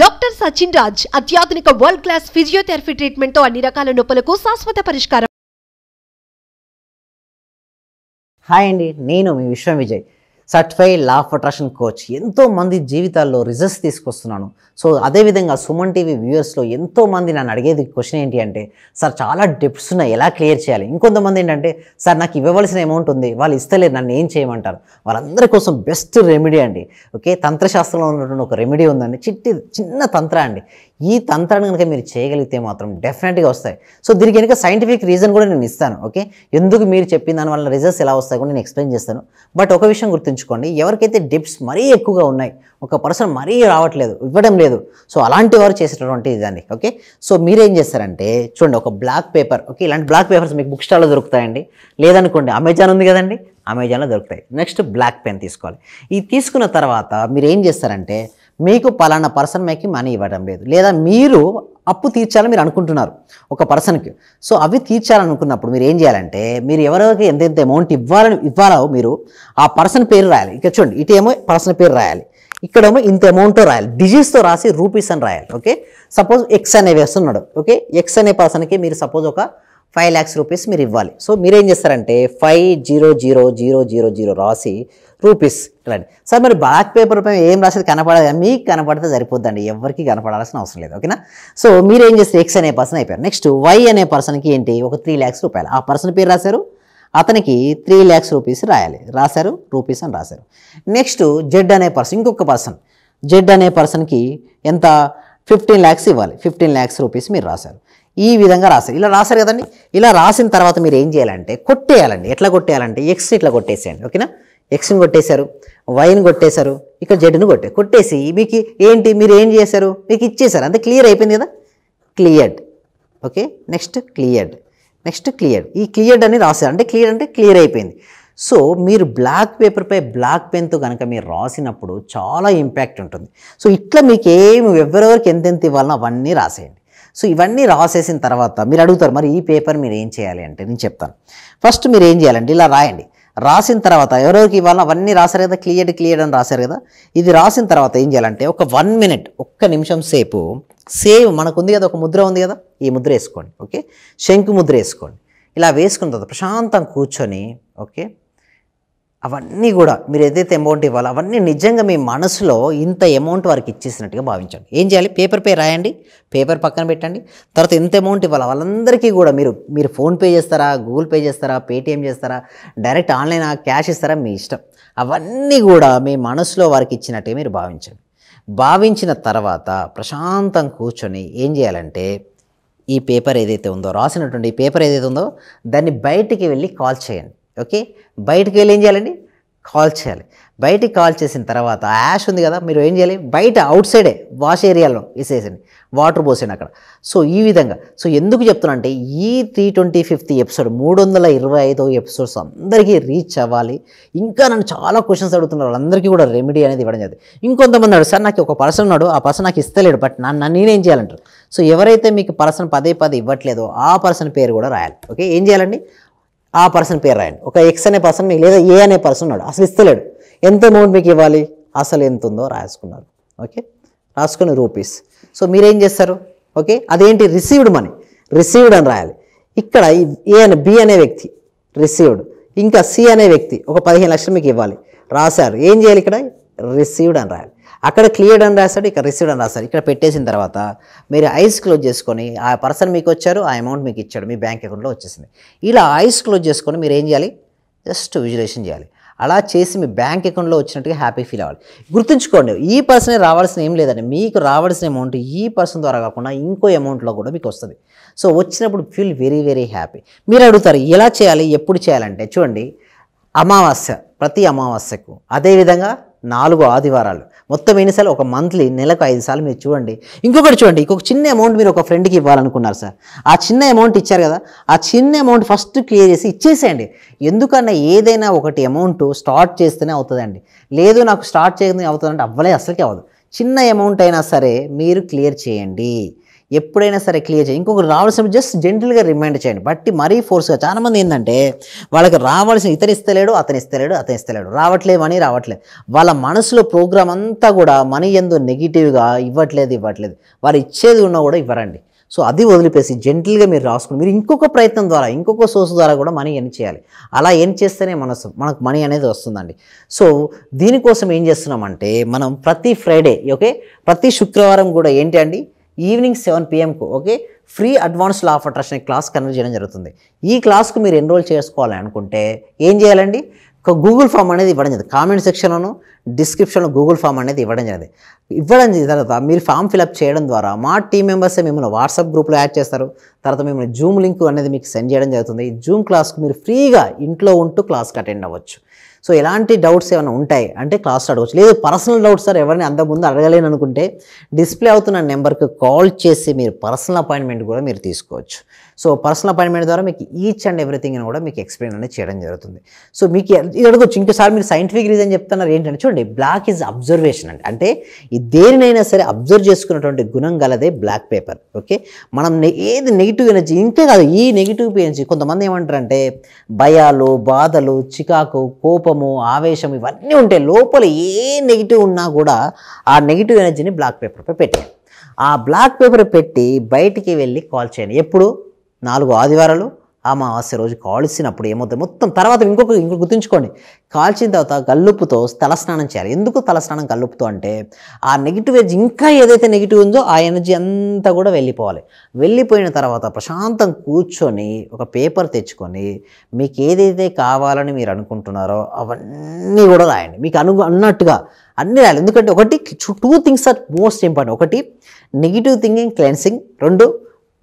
doctor Sachin Raj అత్యాధునిక world class physiotherapy treatment తో అన్ని రకాల నొప్పులకు శాశ్వత పరిష్కారం హాయ్ అండి నేను మీ Vishwam Vijay certified law of attraction coach ఎంతోమంది జీవితాల్లో రిజల్ట్స్ తీసుకొస్తున్నాను సో అదేవిధంగా సుమన్ టీవీ ఎంతో ఎంతోమంది నన్ను అడిగేది క్వశ్చన్ ఏంటి అంటే సార్ చాలా డెప్స్ ఉన్నాయి ఎలా క్లియర్ చేయాలి ఇంకొంతమంది ఏంటంటే సార్ నాకు ఇవ్వవలసిన అమౌంట్ ఉంది వాళ్ళు ఇస్తలేరు నన్ను ఏం చేయమంటారు వాళ్ళందరి కోసం బెస్ట్ రెమెడీ అండి ఓకే తంత్రశాస్త్రంలో ఉన్నటువంటి ఒక రెమెడీ ఉందండి చిట్టి చిన్న తంత్ర అండి ఈ తంత్రాన్ని కనుక మీరు చేయగలిగితే మాత్రం డెఫినెట్గా వస్తాయి సో దీనికి కనుక సైంటిఫిక్ రీజన్ కూడా నేను ఇస్తాను ఓకే ఎందుకు మీరు చెప్పిన దానివల్ల రిజల్ట్స్ ఎలా వస్తాయి కూడా నేను ఎక్స్ప్లెయిన్ చేస్తాను బట్ ఒక విషయం గుర్తుంచుకోండి ఎవరికైతే డిప్స్ మరీ ఎక్కువగా ఉన్నాయి ఒక పర్సన్ మరీ రావట్లేదు ఇవ్వడం లేదు సో అలాంటి వారు చేసేటటువంటి దాన్ని ఓకే సో మీరేం చేస్తారంటే చూడండి ఒక బ్లాక్ పేపర్ ఓకే ఇలాంటి బ్లాక్ పేపర్స్ మీకు బుక్ స్టాల్లో దొరుకుతాయండి లేదనుకోండి అమెజాన్ ఉంది కదండి అమెజాన్లో దొరుకుతాయి నెక్స్ట్ బ్లాక్ పెన్ తీసుకోవాలి ఇది తీసుకున్న తర్వాత మీరు ఏం చేస్తారంటే మీకు పలానా పర్సన్ మేకి మనీ ఇవ్వడం లేదు లేదా మీరు అప్పు తీర్చాలని మీరు అనుకుంటున్నారు ఒక పర్సన్కి సో అవి తీర్చాలనుకున్నప్పుడు మీరు ఏం చేయాలంటే మీరు ఎవరెవరికి ఎంతెంత అమౌంట్ ఇవ్వాలని ఇవ్వాలో మీరు ఆ పర్సన్ పేరు రాయాలి ఇక్కడ చూడండి ఇటేమో పర్సన్ పేరు రాయాలి ఇక్కడేమో ఇంత అమౌంట్ రాయాలి డిజిట్స్తో రాసి రూపీస్ అని రాయాలి ఓకే సపోజ్ ఎక్స్ అనే వేస్తున్నాడు ఓకే ఎక్స్ అనే పర్సన్కి మీరు సపోజ్ ఒక ఫైవ్ ల్యాక్స్ రూపీస్ మీరు ఇవ్వాలి సో మీరు ఏం చేస్తారంటే five zero zero zero zero zero రాసి రూపీస్ ఇలాంటి సార్ మరి బ్లాక్ పేపర్ పై ఏం రాసేది కనపడదు మీకు కనపడితే సరిపోద్దండి ఎవరికి కనపడాల్సిన అవసరం లేదు ఓకేనా సో మీరు ఏం చేస్తే ఎక్స్ అనే పర్సన్ అయిపోయారు నెక్స్ట్ వై అనే పర్సన్కి ఏంటి ఒక త్రీ ల్యాక్స్ రూపాయలు ఆ పర్సన్ పేరు రాశారు అతనికి త్రీ ల్యాక్స్ రూపీస్ రాయాలి రాశారు రూపీస్ అని రాశారు నెక్స్ట్ జెడ్ అనే పర్సన్ ఇంకొక పర్సన్ జెడ్ అనే పర్సన్కి ఎంత ఫిఫ్టీన్ ల్యాక్స్ ఇవ్వాలి ఫిఫ్టీన్ ల్యాక్స్ రూపీస్ మీరు రాశారు ఈ విధంగా రాశారు ఇలా రాశారు కదండి ఇలా రాసిన తర్వాత మీరు ఏం చేయాలంటే కొట్టేయాలండి ఎట్లా కొట్టేయాలంటే ఎక్స్ ఇట్లా కొట్టేసేయండి ఓకేనా ఎక్స్ని కొట్టేశారు వైని కొట్టేశారు ఇక్కడ జెడ్ను కొట్టే కొట్టేసి మీకు ఏంటి మీరు ఏం చేశారు మీకు ఇచ్చేశారు అంతే క్లియర్ అయిపోయింది కదా cleared okay next cleared next cleared ఈ క్లియర్డ్ అని రాశారు అంటే క్లియర్ అంటే క్లియర్ అయిపోయింది సో మీరు బ్లాక్ పేపర్పై బ్లాక్ పెన్తో కనుక మీరు రాసినప్పుడు చాలా ఇంపాక్ట్ ఉంటుంది సో ఇట్లా మీకు ఏమి ఎవరెవరికి ఎంతెంత ఇవ్వాలన్నా అవన్నీ రాసేయండి సో ఇవన్నీ రాసేసిన తర్వాత మీరు అడుగుతారు మరి ఈ పేపర్ మీరు ఏం చేయాలి అంటే నేను చెప్తాను ఫస్ట్ మీరు ఏం చేయాలంటే ఇలా రాయండి రాసిన తర్వాత ఎవరెవరికి ఇవాళ అవన్నీ రాశారు కదా క్లియర్ క్లియర్ అని రాశారు కదా ఇది రాసిన తర్వాత ఏం చేయాలంటే ఒక వన్ మినిట్ ఒక్క నిమిషం సేపు సేవ్ మనకు ఉంది కదా ఒక ముద్ర ఉంది కదా ఈ ముద్ర వేసుకోండి ఓకే శంకు ముద్ర వేసుకోండి ఇలా వేసుకున్న తర్వాత ప్రశాంతం కూర్చొని ఓకే అవన్నీ కూడా మీరు ఏదైతే అమౌంట్ ఇవ్వాలో అవన్నీ నిజంగా మీ మనసులో ఇంత అమౌంట్ వారికి ఇచ్చేసినట్టుగా భావించండి ఏం చేయాలి పేపర్ పే రాయండి పేపర్ పక్కన పెట్టండి తర్వాత ఎంత అమౌంట్ ఇవ్వాలి వాళ్ళందరికీ కూడా మీరు మీరు ఫోన్పే చేస్తారా గూగుల్ పే చేస్తారా పేటిఎం చేస్తారా డైరెక్ట్ ఆన్లైన్ క్యాష్ ఇస్తారా మీ ఇష్టం అవన్నీ కూడా మీ మనసులో వారికి ఇచ్చినట్టుగా మీరు భావించండి భావించిన తర్వాత ప్రశాంతం కూర్చొని ఏం చేయాలంటే ఈ పేపర్ ఏదైతే ఉందో రాసినటువంటి పేపర్ ఏదైతే ఉందో దాన్ని బయటికి వెళ్ళి కాల్ చేయండి ఓకే బయటకు వెళ్ళి ఏం చేయాలండి కాల్ చేయాలి బయటికి కాల్ చేసిన తర్వాత యాష్ ఉంది కదా మీరు ఏం చేయాలి బయట అవుట్ సైడే వాష్ ఏరియాలో వేసేసండి వాటర్ పోసేయండి అక్కడ సో ఈ విధంగా సో ఎందుకు చెప్తున్నా అంటే ఈ త్రీ ట్వంటీ ఫిఫ్త్ ఎపిసోడ్ మూడు వందల ఇరవై ఐదో ఎపిసోడ్స్ అందరికీ రీచ్ అవ్వాలి ఇంకా నన్ను చాలా క్వశ్చన్స్ అడుగుతున్నారు వాళ్ళందరికీ కూడా రెమెడీ అనేది ఇవ్వడం జరిగింది ఇంకొంతమంది అడు సార్ నాకు ఒక పర్సన్ ఉన్నాడు ఆ పర్సన్ నాకు ఇస్తలేడు బట్ నన్ను నేనేం చేయాలంటారు సో ఎవరైతే మీకు పర్సన్ పదే పదే ఇవ్వట్లేదో ఆ పర్సన్ పేరు కూడా రాయాలి ఓకే ఏం చేయాలండి ఆ పర్సన్ పేరు రాయండి ఒక ఎక్స్ అనే పర్సన్ మీకు లేదా ఏ అనే పర్సన్ ఉన్నాడు అసలు ఇస్తలేడు ఎంత అమౌంట్ మీకు ఇవ్వాలి అసలు ఎంత ఉందో రాసుకున్నారు ఓకే రాసుకుని రూపీస్ సో మీరేం చేస్తారు ఓకే అదేంటి రిసీవ్డ్ మనీ రిసీవ్డ్ అని రాయాలి ఇక్కడ ఏ అనే బి అనే వ్యక్తి రిసీవ్డ్ ఇంకా సి అనే వ్యక్తి ఒక పదిహేను లక్షలు మీకు ఇవ్వాలి రాశారు ఏం చేయాలి ఇక్కడ రిసీవ్డ్ అని రాయాలి అక్కడ క్లియర్డ్ అని రాస్తాడు ఇక్కడ రిసీవ్డ్ అని రాస్తాడు ఇక్కడ పెట్టేసిన తర్వాత మీరు ఐస్ క్లోజ్ చేసుకొని ఆ పర్సన్ మీకు వచ్చారు ఆ అమౌంట్ మీకు ఇచ్చాడు మీ బ్యాంక్ అకౌంట్లో వచ్చేసింది ఇలా ఐస్ క్లోజ్ చేసుకొని మీరు ఏం చేయాలి జస్ట్ విజులేషన్ చేయాలి అలా చేసి మీ బ్యాంక్ అకౌంట్లో వచ్చినట్టుగా హ్యాపీ ఫీల్ అవ్వాలి గుర్తుంచుకోండి ఈ పర్సన్ రావాల్సిన ఏం లేదండి మీకు రావాల్సిన అమౌంట్ ఈ పర్సన్ ద్వారా కాకుండా ఇంకో అమౌంట్లో కూడా మీకు వస్తుంది సో వచ్చినప్పుడు ఫీల్ వెరీ వెరీ హ్యాపీ మీరు అడుగుతారు ఎలా చేయాలి ఎప్పుడు చేయాలంటే చూడండి అమావాస్య ప్రతి అమావాస్యకు అదేవిధంగా నాలుగు ఆదివారాలు మొత్తం ఎన్నిసార్లు ఒక మంత్లీ నెలకు ఐదు సార్లు మీరు చూడండి ఇంకొకటి చూడండి ఇంకొక చిన్న అమౌంట్ మీరు ఒక ఫ్రెండ్కి ఇవ్వాలనుకున్నారు సార్ ఆ చిన్న అమౌంట్ ఇచ్చారు కదా ఆ చిన్న అమౌంట్ ఫస్ట్ క్లియర్ చేసి ఇచ్చేసేయండి ఎందుకన్నా ఏదైనా ఒకటి అమౌంట్ స్టార్ట్ చేస్తేనే అవుతుందండి లేదు నాకు స్టార్ట్ చేయడం అవుతుందంటే అవ్వలే అసలుకే అవ్వదు చిన్న అమౌంట్ అయినా సరే మీరు క్లియర్ చేయండి ఎప్పుడైనా సరే క్లియర్ చేయండి ఇంకొకరు రావాల్సిన జస్ట్ జనరల్గా రిమైండ్ చేయండి బట్టి మరీ ఫోర్స్గా చాలామంది ఏంటంటే వాళ్ళకి రావాల్సిన ఇతను ఇస్తలేడు అతను ఇస్తలేడు అతను ఇస్తలేడు రావట్లేమని రావట్లేదు వాళ్ళ మనసులో ప్రోగ్రామ్ అంతా కూడా మనీ ఎందు నెగిటివ్గా ఇవ్వట్లేదు ఇవ్వట్లేదు వారు ఇచ్చేది ఉన్నా కూడా ఇవ్వరండి సో అది వదిలిపేసి జెంటిల్గా మీరు రాసుకుని మీరు ఇంకొక ప్రయత్నం ద్వారా ఇంకొక సోర్స్ ద్వారా కూడా మనీ ఎన్ చేయాలి అలా ఎన్ చేస్తేనే మనసు మనకు మనీ అనేది వస్తుందండి సో దీనికోసం ఏం చేస్తున్నామంటే మనం ప్రతి ఫ్రైడే ఓకే ప్రతి శుక్రవారం కూడా ఏంటి అండి ఈవినింగ్ సెవెన్ పిఎంకు okay free advance law of attraction class convert చేయడం జరుగుతుంది ఈ క్లాస్కు మీరు ఎన్రోల్ చేసుకోవాలి అనుకుంటే ఏం చేయాలండి ఒక గూగుల్ ఫామ్ అనేది ఇవ్వడం జరిగింది కామెంట్ సెక్షన్లోను డిస్క్రిప్షన్లో గూగుల్ ఫామ్ అనేది ఇవ్వడం జరిగింది ఇవ్వడం తర్వాత మీరు ఫామ్ ఫిలప్ చేయడం ద్వారా మా టీం మెంబర్స్ మిమ్మల్ని వాట్సాప్ గ్రూప్లో యాడ్ చేస్తారు తర్వాత మిమ్మల్ని జూమ్ లింక్ అనేది మీకు సెండ్ చేయడం జరుగుతుంది జూమ్ క్లాస్కు మీరు ఫ్రీగా ఇంట్లో ఉంటూ క్లాస్కి అటెండ్ అవ్వచ్చు సో ఎలాంటి డౌట్స్ ఏమైనా ఉంటాయి అంటే క్లాస్ అడగచ్చు లేదు పర్సనల్ డౌట్స్ సార్ ఎవరిని అంతకుముందు అడగలేను అనుకుంటే డిస్ప్లే అవుతున్న నెంబర్కి కాల్ చేసి మీరు పర్సనల్ అపాయింట్మెంట్ కూడా మీరు తీసుకోవచ్చు సో పర్సనల్ అపాయింట్మెంట్ ద్వారా మీకు ఈచ్ అండ్ ఎవ్రీథింగ్ అని కూడా మీకు ఎక్స్ప్లెయిన్ అనేది చేయడం జరుగుతుంది సో మీకు ఇది అడగచ్చు ఇంకోసారి మీరు సైంటిఫిక్ రీజన్ చెప్తున్నారు ఏంటంటే చూడండి బ్లాక్ ఈజ్ అబ్జర్వేషన్ అండి అంటే దేనినైనా సరే అబ్జర్వ్ చేసుకున్నటువంటి గుణం గలదే బ్లాక్ పేపర్ ఓకే మనం ఏది నెగిటివ్ ఎనర్జీ ఇంతే కాదు ఈ నెగిటివ్ ఎనర్జీ కొంతమంది ఏమంటారంటే భయాలు బాధలు చికాకు కోపం కోపము ఆవేశం ఇవన్నీ ఉంటాయి లోపల ఏ నెగిటివ్ ఉన్నా కూడా ఆ నెగిటివ్ ఎనర్జీని బ్లాక్ పేపర్పై పెట్టాను ఆ బ్లాక్ పేపర్ పెట్టి బయటికి వెళ్ళి కాల్ చేయండి ఎప్పుడు నాలుగు ఆదివారాలు అమావాస్య రోజు కాల్చినప్పుడు ఏమవుతుంది మొత్తం తర్వాత ఇంకొక ఇంకొక గుర్తుంచుకోండి కాల్చిన తర్వాత గల్లుపుతో తలస్నానం చేయాలి ఎందుకు తలస్నానం గల్లుపుతో అంటే ఆ నెగిటివ్ ఎనర్జీ ఇంకా ఏదైతే నెగిటివ్ ఉందో ఆ ఎనర్జీ అంతా కూడా వెళ్ళిపోవాలి వెళ్ళిపోయిన తర్వాత ప్రశాంతం కూర్చొని ఒక పేపర్ తెచ్చుకొని మీకు ఏదైతే కావాలని మీరు అనుకుంటున్నారో అవన్నీ కూడా రాయండి మీకు అను అన్నట్టుగా అన్నీ రాయాలి ఎందుకంటే ఒకటి two things are most important ఒకటి నెగిటివ్ థింకింగ్ క్లెన్సింగ్ రెండు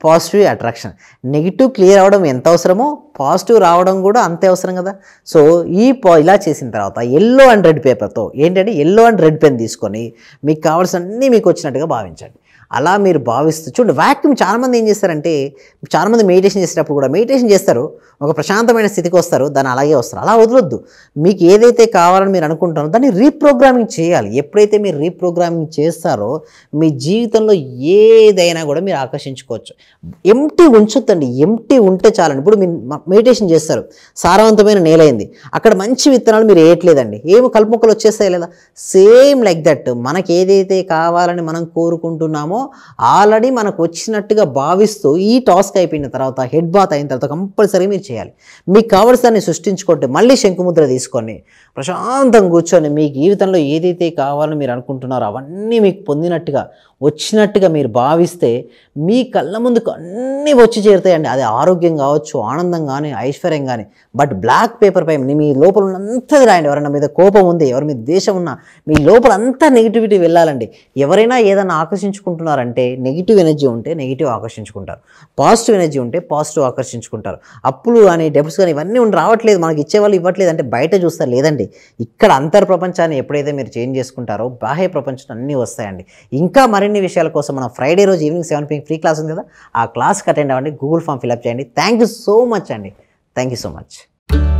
పాజిటివ్ అట్రాక్షన్ నెగిటివ్ క్లియర్ అవ్వడం ఎంత అవసరమో పాజిటివ్ రావడం కూడా అంతే అవసరం కదా సో ఈ పా ఇలా చేసిన తర్వాత ఎల్లో అండ్ రెడ్ పేపర్తో ఏంటంటే ఎల్లో అండ్ రెడ్ పెన్ తీసుకొని మీకు కావాల్సిన అన్నీ మీకు వచ్చినట్టుగా భావించండి అలా మీరు భావిస్తూ చూడండి వాక్యూమ్ చాలామంది ఏం చేస్తారంటే చాలామంది మెడిటేషన్ చేసేటప్పుడు కూడా మెడిటేషన్ చేస్తారు ఒక ప్రశాంతమైన స్థితికి వస్తారు దాన్ని అలాగే వస్తారు అలా వదలొద్దు మీకు ఏదైతే కావాలని మీరు అనుకుంటారో దాన్ని రీప్రోగ్రామింగ్ చేయాలి ఎప్పుడైతే మీరు రీప్రోగ్రామింగ్ చేస్తారో మీ జీవితంలో ఏదైనా కూడా మీరు ఆకర్షించుకోవచ్చు ఎంటీ ఉంచొద్దండి ఎంటీ ఉంటే చాలండి ఇప్పుడు మీరు మెడిటేషన్ చేస్తారు సారవంతమైన నేలైంది అక్కడ మంచి విత్తనాలు మీరు వేయట్లేదండి ఏమి కలుపుకలు వచ్చేస్తాయి లేదా సేమ్ లైక్ దట్ మనకి ఏదైతే కావాలని మనం కోరుకుంటున్నామో ఆల్రెడీ మనకు వచ్చినట్టుగా భావిస్తూ ఈ టాస్క్ అయిపోయిన తర్వాత హెడ్ బాత్ అయిన తర్వాత కంపల్సరీ మీరు చేయాలి మీకు కావలసిన సృష్టించుకుంటే మళ్ళీ శంకుముద్ర తీసుకొని ప్రశాంతంగా కూర్చొని మీ జీవితంలో ఏదైతే కావాలని మీరు అనుకుంటున్నారో అవన్నీ మీకు పొందినట్టుగా వచ్చినట్టుగా మీరు భావిస్తే మీ కళ్ళ ముందుకు అన్నీ వచ్చి చేరుతాయండి అది ఆరోగ్యం కావచ్చు ఆనందం కానీ ఐశ్వర్యం కానీ బట్ బ్లాక్ పేపర్ పై మీ లోపల ఉన్నంతది రాయండి ఎవరైనా మీద కోపం ఉంది ఎవరి మీద దేశం ఉన్నా మీ లోపల అంతా నెగిటివిటీ వెళ్ళాలండి ఎవరైనా ఏదైనా ఆకర్షించుకుంటున్నారు ఉన్నారంటే నెగిటివ్ ఎనర్జీ ఉంటే నెగిటివ్ ఆకర్షించుకుంటారు పాజిటివ్ ఎనర్జీ ఉంటే పాజిటివ్ ఆకర్షించుకుంటారు అప్పులు కానీ డెబ్స్ కానీ ఇవన్నీ రావట్లేదు మనకి ఇచ్చేవాళ్ళు ఇవ్వట్లేదు అంటే బయట చూస్తారు లేదండి ఇక్కడ అంతర్ ప్రపంచాన్ని ఎప్పుడైతే మీరు చేంజ్ చేసుకుంటారో బాహ్య ప్రపంచం అన్నీ వస్తాయండి ఇంకా మరిన్ని విషయాల కోసం మనం ఫ్రైడే రోజు evening seven PM free class ఉంది కదా ఆ క్లాస్కి అటెండ్ అవ్వండి గూగుల్ ఫామ్ ఫిల్అప్ చేయండి థ్యాంక్ యూ సో మచ్ అండి థ్యాంక్ యూ సో మచ్